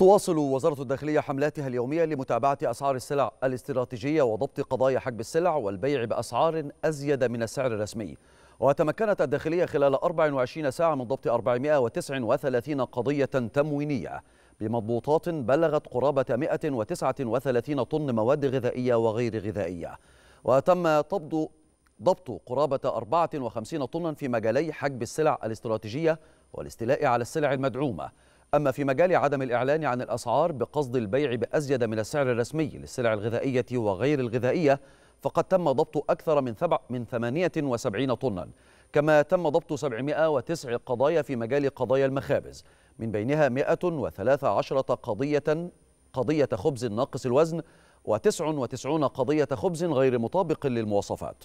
تواصل وزارة الداخلية حملاتها اليومية لمتابعة أسعار السلع الاستراتيجية وضبط قضايا حجب السلع والبيع بأسعار أزيد من السعر الرسمي وتمكنت الداخلية خلال 24 ساعة من ضبط 439 قضية تموينية بمضبوطات بلغت قرابة 139 طن مواد غذائية وغير غذائية وتم ضبط قرابة 54 طنا في مجالي حجب السلع الاستراتيجية والاستيلاء على السلع المدعومة أما في مجال عدم الإعلان عن الأسعار بقصد البيع بأزيد من السعر الرسمي للسلع الغذائية وغير الغذائية فقد تم ضبط أكثر من من 78 طنا كما تم ضبط 709 قضايا في مجال قضايا المخابز من بينها 113 قضية قضية خبز ناقص الوزن و99 قضية خبز غير مطابق للمواصفات